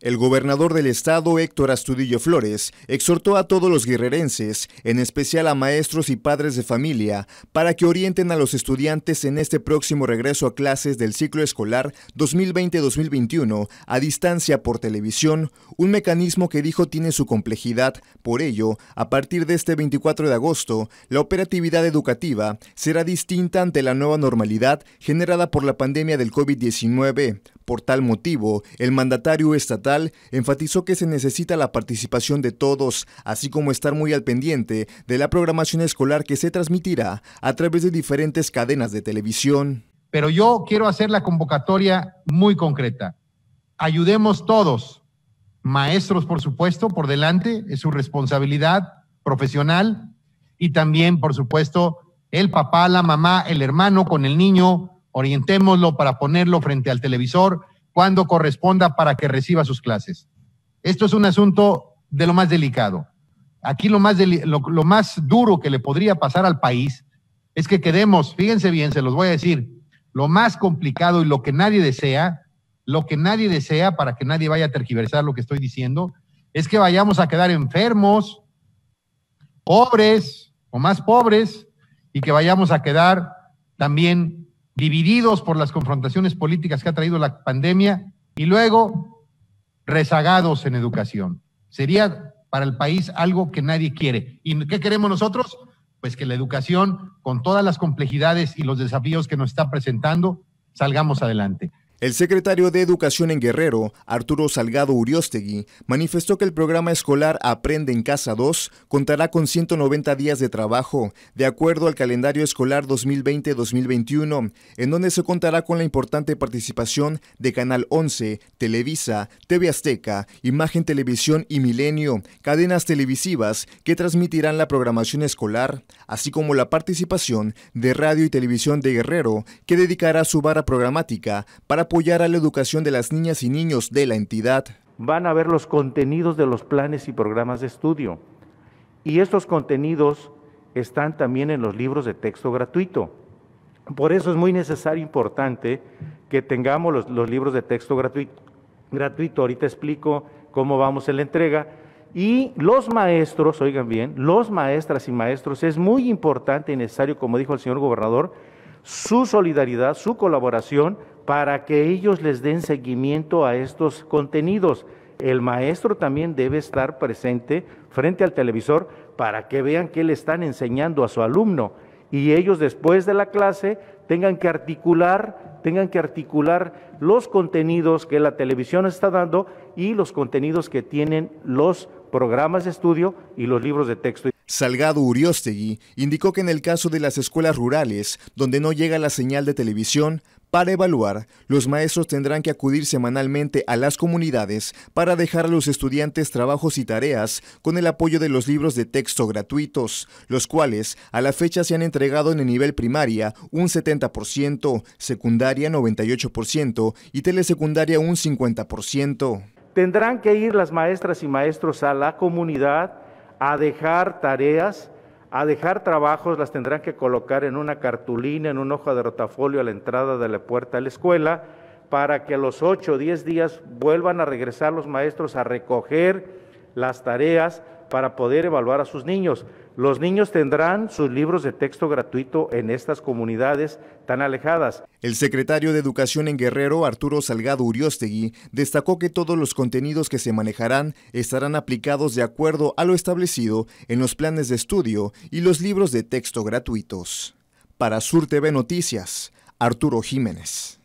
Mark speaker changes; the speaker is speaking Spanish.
Speaker 1: El gobernador del estado, Héctor Astudillo Flores, exhortó a todos los guerrerenses, en especial a maestros y padres de familia, para que orienten a los estudiantes en este próximo regreso a clases del ciclo escolar 2020-2021 a distancia por televisión, un mecanismo que dijo tiene su complejidad. Por ello, a partir de este 24 de agosto, la operatividad educativa será distinta ante la nueva normalidad generada por la pandemia del COVID-19. Por tal motivo, el mandatario estatal enfatizó que se necesita la participación de todos, así como estar muy al pendiente de la programación escolar que se transmitirá a través de diferentes cadenas de televisión.
Speaker 2: Pero yo quiero hacer la convocatoria muy concreta. Ayudemos todos, maestros por supuesto, por delante, es su responsabilidad profesional y también por supuesto el papá, la mamá, el hermano con el niño, orientémoslo para ponerlo frente al televisor cuando corresponda para que reciba sus clases. Esto es un asunto de lo más delicado. Aquí lo más, lo, más duro que le podría pasar al país es que quedemos, fíjense bien, se los voy a decir, lo más complicado y lo que nadie desea, lo que nadie desea para que nadie vaya a tergiversar lo que estoy diciendo, es que vayamos a quedar enfermos, pobres o más pobres, y que vayamos a quedar también divididos por las confrontaciones políticas que ha traído la pandemia y luego rezagados en educación. Sería para el país algo que nadie quiere. ¿Y qué queremos nosotros? Pues que la educación, con todas las complejidades y los desafíos que nos está presentando, salgamos adelante.
Speaker 1: El secretario de Educación en Guerrero, Arturo Salgado Uriostegui, manifestó que el programa escolar Aprende en Casa 2 contará con 190 días de trabajo, de acuerdo al calendario escolar 2020-2021, en donde se contará con la importante participación de Canal 11, Televisa, TV Azteca, Imagen Televisión y Milenio, cadenas televisivas que transmitirán la programación escolar, así como la participación de Radio y Televisión de Guerrero, que dedicará su vara programática para apoyar a la educación de las niñas y niños de la entidad. Van a ver los contenidos de los planes y programas de estudio. Y
Speaker 3: estos contenidos están también en los libros de texto gratuito. Por eso es muy necesario, importante, que tengamos los, libros de texto gratuito. gratuito. Ahorita explico cómo vamos en la entrega. Y los maestros, oigan bien, los maestras y maestros, es muy importante y necesario, como dijo el señor gobernador, su solidaridad, su colaboración para que ellos les den seguimiento a estos contenidos. El maestro también debe estar presente frente al televisor para que vean qué le están enseñando a su alumno y ellos después de la clase tengan que articular, tengan que articular los contenidos que la televisión está dando
Speaker 1: y los contenidos que tienen los programas de estudio y los libros de texto. Salgado Uriostegui indicó que en el caso de las escuelas rurales, donde no llega la señal de televisión, para evaluar, los maestros tendrán que acudir semanalmente a las comunidades para dejar a los estudiantes trabajos y tareas con el apoyo de los libros de texto gratuitos, los cuales a la fecha se han entregado en el nivel primaria un 70%, secundaria 98% y telesecundaria un 50%.
Speaker 3: Tendrán que ir las maestras y maestros a la comunidad a dejar tareas, a dejar trabajos, las tendrán que colocar en una cartulina, en un hoja de rotafolio a la entrada de la puerta de la escuela, para que a los ocho o diez días vuelvan a regresar los maestros a recoger las tareas, para poder evaluar a sus niños.
Speaker 1: Los niños tendrán sus libros de texto gratuito en estas comunidades tan alejadas. El secretario de Educación en Guerrero, Arturo Salgado Uriostegui, destacó que todos los contenidos que se manejarán estarán aplicados de acuerdo a lo establecido en los planes de estudio y los libros de texto gratuitos. Para Sur TV Noticias, Arturo Jiménez.